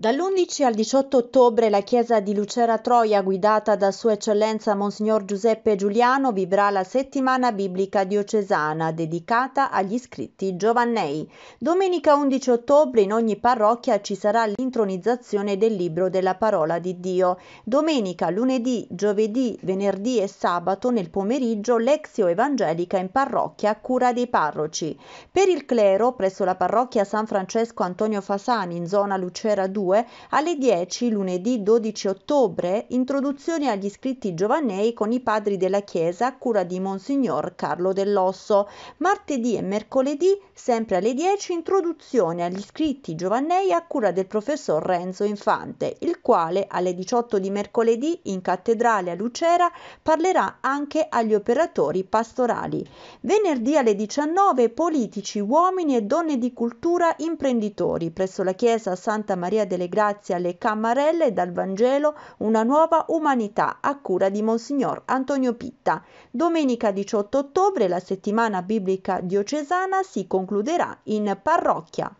Dall'11 al 18 ottobre la chiesa di Lucera Troia, guidata da Sua Eccellenza Monsignor Giuseppe Giuliano, vivrà la settimana biblica diocesana dedicata agli iscritti giovannei. Domenica 11 ottobre in ogni parrocchia ci sarà l'intronizzazione del libro della parola di Dio. Domenica, lunedì, giovedì, venerdì e sabato nel pomeriggio lezio evangelica in parrocchia a cura dei parroci. Per il clero, presso la parrocchia San Francesco Antonio Fasani in zona Lucera 2, 2022, alle 10 lunedì 12 ottobre, introduzione agli scritti giovanei con i padri della Chiesa a cura di Monsignor Carlo Dell'Osso. Martedì e mercoledì, sempre alle 10, introduzione agli scritti giovanei a cura del professor Renzo Infante, il quale alle 18 di mercoledì in cattedrale a Lucera parlerà anche agli operatori pastorali. Venerdì alle 19 politici, uomini e donne di cultura imprenditori presso la Chiesa Santa Maria delle le grazie alle Cammarelle dal Vangelo Una nuova umanità a cura di Monsignor Antonio Pitta. Domenica 18 ottobre la settimana biblica diocesana si concluderà in parrocchia.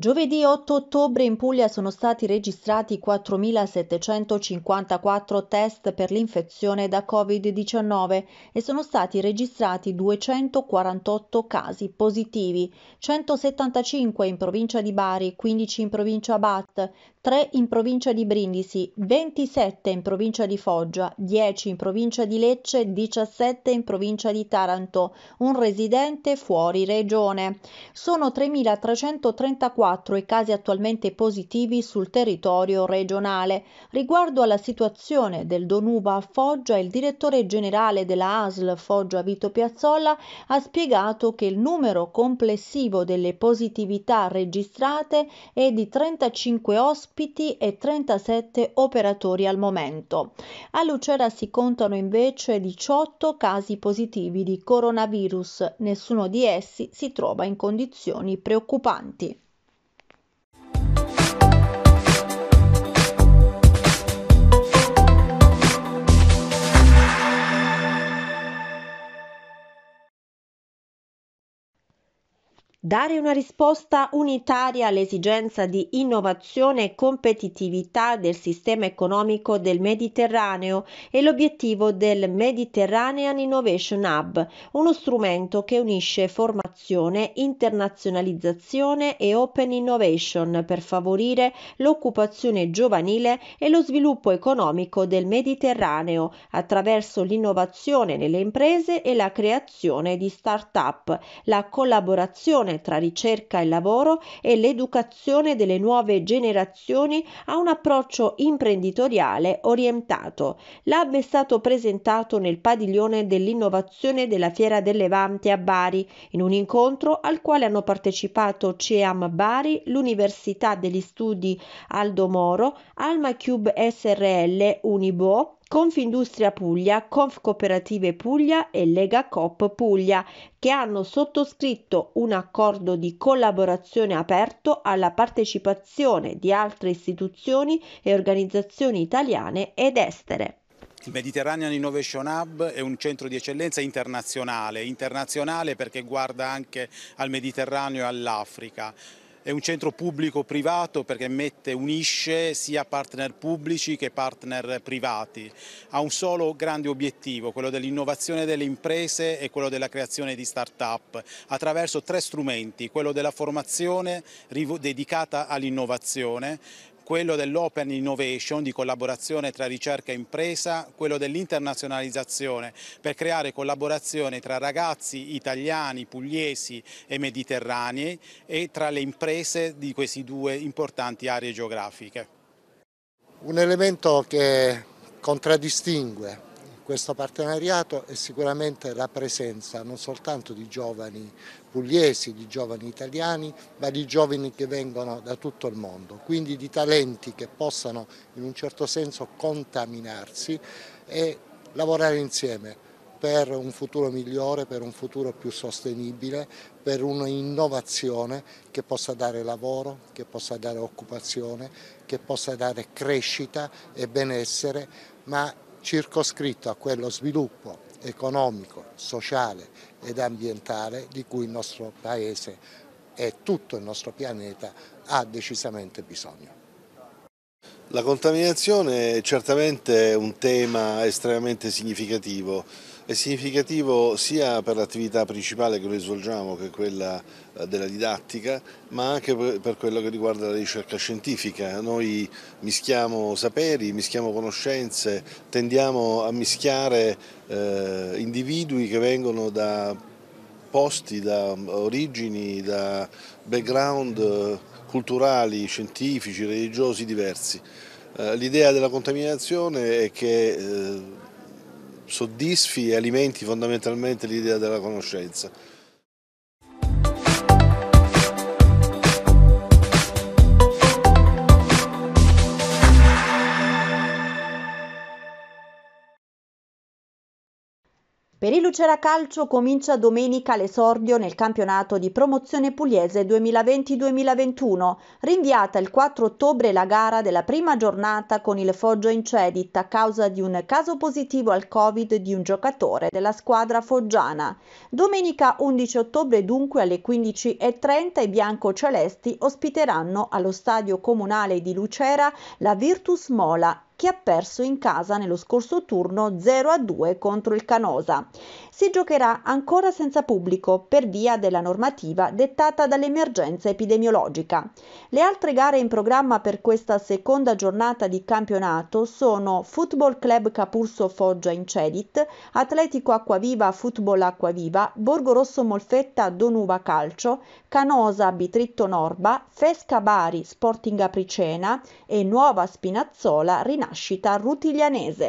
Giovedì 8 ottobre in Puglia sono stati registrati 4.754 test per l'infezione da Covid-19 e sono stati registrati 248 casi positivi, 175 in provincia di Bari, 15 in provincia Bat, 3 in provincia di Brindisi, 27 in provincia di Foggia, 10 in provincia di Lecce, 17 in provincia di Taranto, un residente fuori regione. Sono 3.334 24 i casi attualmente positivi sul territorio regionale. Riguardo alla situazione del Donuba a Foggia, il direttore generale della ASL Foggia Vito Piazzolla ha spiegato che il numero complessivo delle positività registrate è di 35 ospiti e 37 operatori al momento. A Lucera si contano invece 18 casi positivi di coronavirus, nessuno di essi si trova in condizioni preoccupanti. Dare una risposta unitaria all'esigenza di innovazione e competitività del sistema economico del Mediterraneo è l'obiettivo del Mediterranean Innovation Hub, uno strumento che unisce formazione, internazionalizzazione e open innovation per favorire l'occupazione giovanile e lo sviluppo economico del Mediterraneo attraverso l'innovazione nelle imprese e la creazione di start-up, la collaborazione tra ricerca e lavoro e l'educazione delle nuove generazioni a un approccio imprenditoriale orientato. L'hub è stato presentato nel padiglione dell'innovazione della Fiera del Levante a Bari, in un incontro al quale hanno partecipato CEAM Bari, l'Università degli Studi Aldo Moro, Alma Cube SRL Unibo, Confindustria Puglia, Conf Cooperative Puglia e Lega Coop Puglia, che hanno sottoscritto un accordo di collaborazione aperto alla partecipazione di altre istituzioni e organizzazioni italiane ed estere. Il Mediterranean Innovation Hub è un centro di eccellenza internazionale, internazionale perché guarda anche al Mediterraneo e all'Africa è un centro pubblico-privato perché mette, unisce sia partner pubblici che partner privati. Ha un solo grande obiettivo, quello dell'innovazione delle imprese e quello della creazione di start-up attraverso tre strumenti, quello della formazione dedicata all'innovazione, quello dell'open innovation, di collaborazione tra ricerca e impresa, quello dell'internazionalizzazione per creare collaborazione tra ragazzi italiani, pugliesi e mediterranei e tra le imprese di queste due importanti aree geografiche. Un elemento che contraddistingue questo partenariato è sicuramente la presenza non soltanto di giovani pugliesi, di giovani italiani, ma di giovani che vengono da tutto il mondo, quindi di talenti che possano in un certo senso contaminarsi e lavorare insieme per un futuro migliore, per un futuro più sostenibile, per un'innovazione che possa dare lavoro, che possa dare occupazione, che possa dare crescita e benessere, ma circoscritto a quello sviluppo economico, sociale ed ambientale di cui il nostro Paese e tutto il nostro pianeta ha decisamente bisogno. La contaminazione è certamente un tema estremamente significativo è significativo sia per l'attività principale che noi svolgiamo che è quella eh, della didattica, ma anche per quello che riguarda la ricerca scientifica. Noi mischiamo saperi, mischiamo conoscenze, tendiamo a mischiare eh, individui che vengono da posti, da mm, origini, da background eh, culturali, scientifici, religiosi diversi. Eh, L'idea della contaminazione è che eh, soddisfi e alimenti fondamentalmente l'idea della conoscenza. Per il Lucera Calcio comincia domenica l'esordio nel campionato di promozione pugliese 2020-2021, rinviata il 4 ottobre la gara della prima giornata con il Foggio in cedit a causa di un caso positivo al Covid di un giocatore della squadra foggiana. Domenica 11 ottobre dunque alle 15.30 i biancocelesti ospiteranno allo stadio comunale di Lucera la Virtus Mola che ha perso in casa nello scorso turno 0-2 contro il Canosa. Si giocherà ancora senza pubblico per via della normativa dettata dall'emergenza epidemiologica. Le altre gare in programma per questa seconda giornata di campionato sono Football Club Capurso Foggia in Cedit, Atletico Acquaviva Football Acquaviva, Borgo Rosso Molfetta Donuva Calcio, Canosa Bitritto Norba, Fesca Bari Sporting Apricena e Nuova Spinazzola Rinaldo nascita rutiglianese.